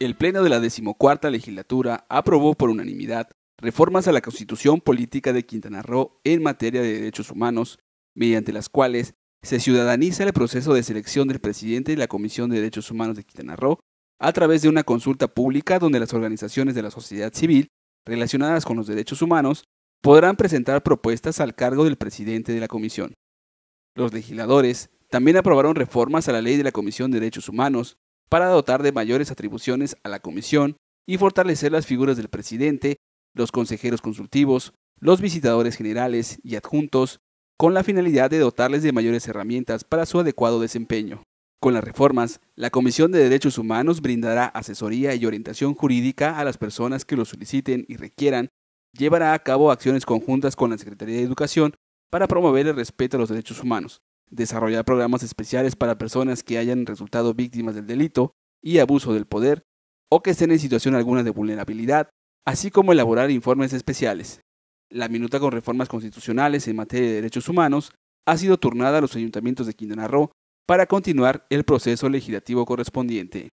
el Pleno de la decimocuarta legislatura aprobó por unanimidad reformas a la Constitución Política de Quintana Roo en materia de derechos humanos, mediante las cuales se ciudadaniza el proceso de selección del presidente de la Comisión de Derechos Humanos de Quintana Roo a través de una consulta pública donde las organizaciones de la sociedad civil relacionadas con los derechos humanos podrán presentar propuestas al cargo del presidente de la comisión. Los legisladores también aprobaron reformas a la Ley de la Comisión de Derechos Humanos, para dotar de mayores atribuciones a la Comisión y fortalecer las figuras del presidente, los consejeros consultivos, los visitadores generales y adjuntos, con la finalidad de dotarles de mayores herramientas para su adecuado desempeño. Con las reformas, la Comisión de Derechos Humanos brindará asesoría y orientación jurídica a las personas que lo soliciten y requieran, llevará a cabo acciones conjuntas con la Secretaría de Educación para promover el respeto a los derechos humanos, desarrollar programas especiales para personas que hayan resultado víctimas del delito y abuso del poder o que estén en situación alguna de vulnerabilidad, así como elaborar informes especiales. La minuta con reformas constitucionales en materia de derechos humanos ha sido turnada a los ayuntamientos de Quintana Roo para continuar el proceso legislativo correspondiente.